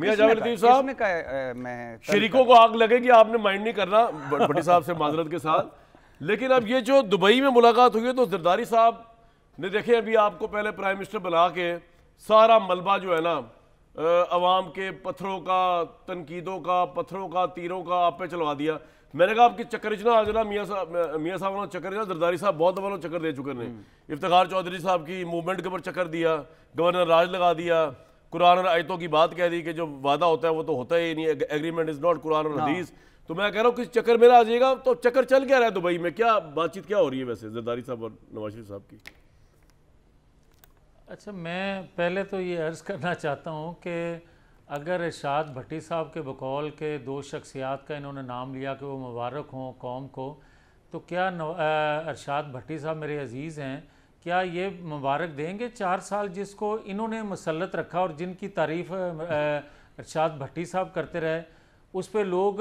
मियाँ जावेद लतीफ शरीकों को आग लगेगी आपने माइंड नहीं करना भट्टी साहब से माजरत के साथ लेकिन अब ये जो दुबई में मुलाकात हुई है तो जरदारी साहब ने देखे अभी आपको पहले प्राइम मिनिस्टर बना के सारा मलबा जो है ना आवाम के पत्थरों का तनकीदों का पत्थरों का तीरों का आप पे चलवा दिया मैंने कहा आपकी चक्कर इजना आज ना मियाँ साहब मियाँ साहब वाला चक्कर इजना जरदारी साहब बहुत वालों चक्कर दे चुके हैं हम्म। इफ्तार चौधरी साहब की मूवमेंट के ऊपर चक्कर दिया गवर्नर राज लगा दिया कुरान और आयतों की बात कह दी कि जो वादा होता है वो तो होता ही नहीं एग्रीमेंट इज़ नॉट कुरान और हदीस तो मैं कह रहा हूँ किस चक्कर में आ जाएगा तो चक्कर चल क्या रहा है दुबई में क्या बातचीत क्या हो रही है वैसे जरदारी साहब और नवाज शरीफ साहब की अच्छा मैं पहले तो ये अर्ज़ करना चाहता हूँ कि अगर इर्शाद भट्टी साहब के बकौल के दो शख्सियात का इन्होंने नाम लिया कि वो मुबारक हों कौम को तो क्या इर्शाद भट्टी साहब मेरे अज़ीज़ हैं क्या ये मुबारक देंगे चार साल जिसको इन्होंने मसलत रखा और जिनकी तारीफ अरशाद भट्टी साहब करते रहे उस पर लोग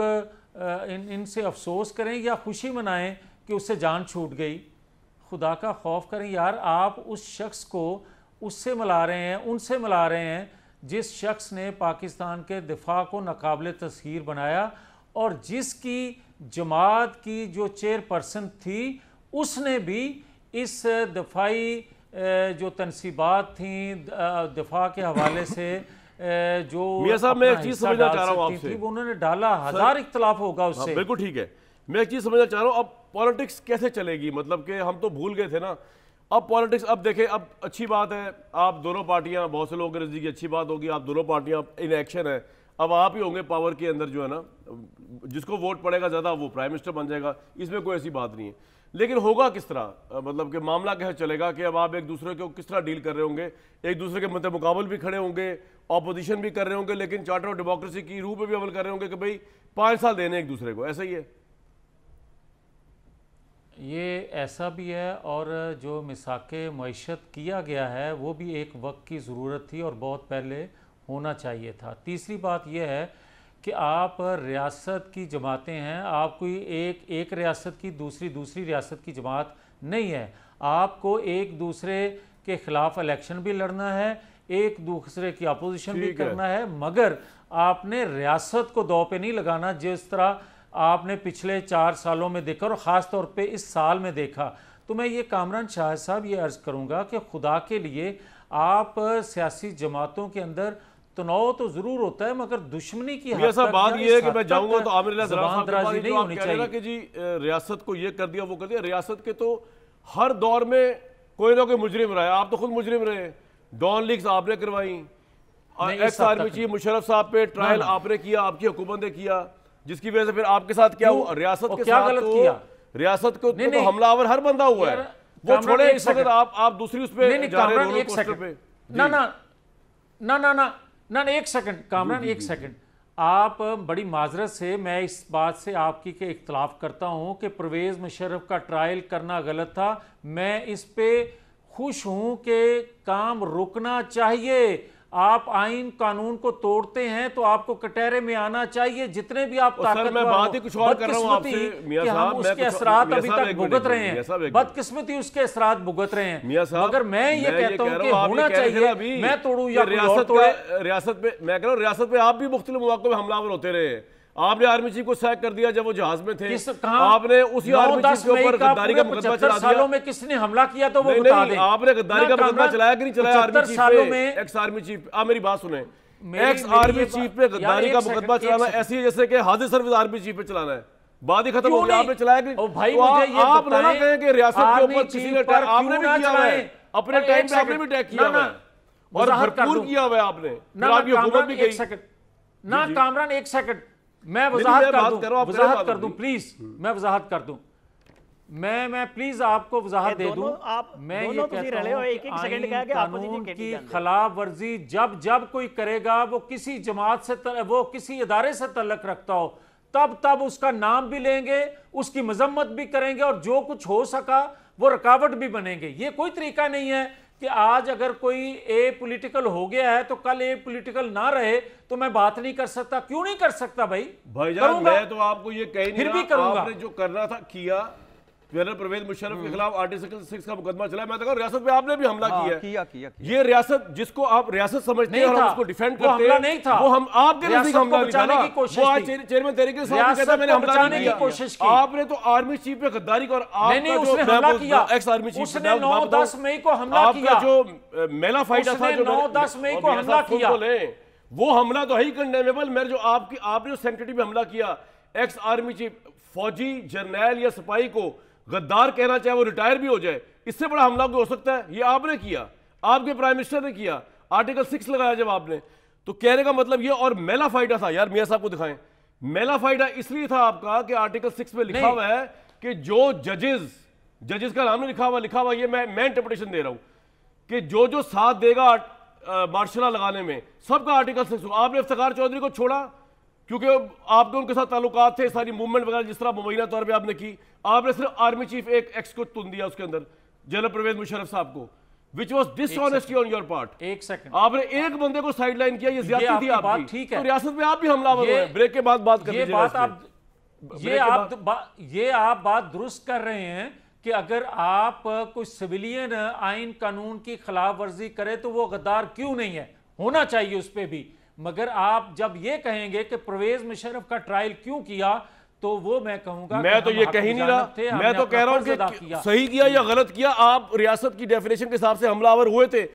इन इनसे अफसोस करें या खुशी मनाएं कि उससे जान छूट गई खुदा का खौफ करें यार आप उस शख्स को उससे मिला रहे हैं उनसे मिला रहे हैं जिस शख्स ने पाकिस्तान के दिफा को नाकबिल तस्खीर बनाया और जिसकी जमात की जो चेयरपर्सन थी उसने भी इस दफाई जो तनसीबात थी दफा के हवाले से जो मैं एक चीज़ समझना चाह रहा हूँ आपसे उन्होंने डाला हज़ार इख्तलाफ होगा हाँ, उससे हाँ, बिल्कुल ठीक है मैं एक चीज़ समझना चाह रहा हूँ अब पॉलिटिक्स कैसे चलेगी मतलब कि हम तो भूल गए थे ना अब पॉलिटिक्स अब देखें अब अच्छी बात है आप दोनों पार्टियां बहुत से लोगों के नज़दीक अच्छी बात होगी आप दोनों पार्टियां इन एक्शन है अब आप ही होंगे पावर के अंदर जो है ना जिसको वोट पड़ेगा ज़्यादा वो प्राइम मिनिस्टर बन जाएगा इसमें कोई ऐसी बात नहीं है लेकिन होगा किस तरह मतलब कि मामला कैसे चलेगा कि अब आप एक दूसरे को किस तरह डील कर रहे होंगे एक दूसरे के मत मुकाबल भी खड़े होंगे ऑपोजिशन भी कर रहे होंगे लेकिन चार्टर ऑफ डेमोक्रेसी की रूप में भी अमल कर रहे होंगे कि भाई पाँच साल देने एक दूसरे को ऐसा ही है ये ऐसा भी है और जो मिसाक मीशत किया गया है वो भी एक वक्त की ज़रूरत थी और बहुत पहले होना चाहिए था तीसरी बात यह है कि आप रियासत की जमातें हैं आप कोई एक एक रियासत की दूसरी दूसरी रियासत की जमात नहीं है आपको एक दूसरे के ख़िलाफ़ इलेक्शन भी लड़ना है एक दूसरे की अपोजिशन भी करना है मगर आपने रियासत को दौ पे नहीं लगाना जिस तरह आपने पिछले चार सालों में देखा और ख़ास तौर पे इस साल में देखा तो मैं ये कामरान शाह साहब ये अर्ज़ करूँगा कि खुदा के लिए आप सियासी जमातों के अंदर तनाव तो जरूर होता है मगर दुश्मनी की हाँ साहब बात यह है कि मैं जाऊंगा तो आमिर साहब नहीं होनी चाहिए कि जी रियासत को यह कर दिया वो कर दिया रियासत के तो हर दौर में कोई ना कोई मुजरिम रहा है आप तो खुद मुजरिम रहे डॉन लीग्स आपने करवाई एक्स आर्मी चीफ मुशरफ साहब पे ट्रायल आपने किया आपकी हुकूमत ने किया जिसकी वजह से फिर आपके साथ क्या हुआ रियासत के क्या साथ गलत तो, किया रियासत को तो हमलावर हर बंदा हुआ है वो छोड़े इस वक्त आप आप दूसरी उस पे ना ना ना ना ना ना ना एक सेकंड कामरान एक सेकंड आप बड़ी माजरत से मैं इस बात से आपकी के इख्तलाफ करता हूँ कि परवेज़ मुशर्रफ का ट्रायल करना गलत था मैं इस पर खुश हूँ कि काम रुकना चाहिए आप आइन कानून को तोड़ते हैं तो आपको कटहरे में आना चाहिए जितने भी आप ताकत मैं बात ही कुछ और कर रहा हूं आपसे हम उसके असरात अभी तक भुगत रहे हैं बदकिस्मती उसके असरात भुगत रहे हैं साहब अगर मैं ये कहता हूं कि होना चाहिए मैं तोड़ू या रियासत में रियासत मैं कह रहा हूँ रियासत में आप भी मुख्तलि मौकों पर हमलावर होते रहे आपने आर्मी चीफ को सैक कर दिया जब वो जहाज में थे आपने उसी आर्मी चीफ के ऊपर गद्दारी का मुकदमा चला दिया में किसने हमला किया तो वो नहीं, बता दें आपने गद्दारी का मुकदमा चलाया कि नहीं चलाया आर्मी चीफ में एक्स आर्मी चीफ आप हाँ, मेरी बात सुने एक्स आर्मी चीफ पे गद्दारी का मुकदमा चलाना ऐसी जैसे कि हाजिर सर्विस आर्मी चीफ पे चलाना है बाद ही खत्म हो गया आपने चलाया कि भाई तो मुझे ये आप ना कहें कि रियासत के ऊपर किसी ने अटैक आपने भी किया है अपने टाइम पे आपने भी अटैक किया हुआ है और भरपूर किया हुआ है आपने ना आपकी हुकूमत भी गई ना कामरान एक सेकंड मैं वजाहत कर दूं वजाहत कर दूं प्लीज मैं वजाहत कर दूं मैं मैं प्लीज आपको वजाहत दे दूं आप मैं ये की खिलाफ वर्जी जब जब कोई करेगा वो किसी जमात से वो किसी इदारे से तलक रखता हो तब तब उसका नाम भी लेंगे उसकी मजम्मत भी करेंगे और जो कुछ हो सका वो रुकावट भी बनेंगे ये कोई तरीका नहीं है कि आज अगर कोई ए पॉलिटिकल हो गया है तो कल ए पॉलिटिकल ना रहे तो मैं बात नहीं कर सकता क्यों नहीं कर सकता भाई भाई मैं तो आपको ये कह नहीं फिर भी करूंगा आपने जो करना था किया जनरल परवेज मुशरफ के हम्म। खिलाफ आर्टिकल सिक्स का मुकदमा चला मैं देखा तो रियासत में आपने भी हमला हाँ, किया, ये रियासत जिसको आप रियासत समझते हैं और उसको डिफेंड करते हैं नहीं था वो हम आपके नजदीक हमला बचाने की कोशिश वो आज चेयरमैन तरीके से कहता मैंने हमला नहीं की कोशिश की आपने तो आर्मी चीफ पे गद्दारी और आपने उसने हमला किया एक्स आर्मी चीफ उसने 9 10 मई को हमला किया जो मेला फाइटर था जो 9 10 मई को हमला किया तो वो हमला तो है ही कंडेमेबल मेरे जो आपकी आपने सेंटिटी पे हमला किया एक्स आर्मी चीफ फौजी जर्नैल या सिपाही को गद्दार कहना चाहे वो रिटायर भी हो जाए इससे बड़ा हमला कोई हो सकता है ये आपने किया आपके प्राइम मिनिस्टर ने किया आर्टिकल सिक्स लगाया जब आपने तो कहने का मतलब ये और मेला मेलाफाइडा था यार मियाँ साहब को दिखाएं मेलाफाइडा इसलिए था आपका कि आर्टिकल सिक्स में लिखा हुआ है कि जो जजेस जजेस का नाम नहीं लिखा हुआ लिखा हुआ ये मैं मैं इंटरप्रिटेशन दे रहा हूं कि जो जो साथ देगा मार्शला लगाने में सबका आर्टिकल सिक्स आपने इफ्तार चौधरी को छोड़ा क्योंकि आप तो उनके साथ ताल्लुक थे सारी मूवमेंट वगैरह जिस तरह मुबैना तौर पर आपने की आपने सिर्फ आर्मी चीफ एक एक्स को तुन दिया उसके अंदर जनरल प्रवेद मुशरफ साहब को Which was dishonesty on your part. एक सेकंड आपने एक बंदे को साइडलाइन किया ये ज्यादा थी आप बात ठीक है तो रियासत में आप भी हमला ब्रेक के बाद बात कर ये बात आप ये आप ये आप बात दुरुस्त कर रहे हैं कि अगर आप कोई सिविलियन आइन कानून की खिलाफ वर्जी करे तो वो गद्दार क्यों नहीं है होना चाहिए उस पर भी मगर आप जब ये कहेंगे कि परवेज मुशरफ का ट्रायल क्यों किया तो वो मैं कहूंगा मैं तो ये कह ही नहीं रहा मैं तो कह रहा हूँ सही किया या गलत किया आप रियासत की डेफिनेशन के हिसाब से हमलावर हुए थे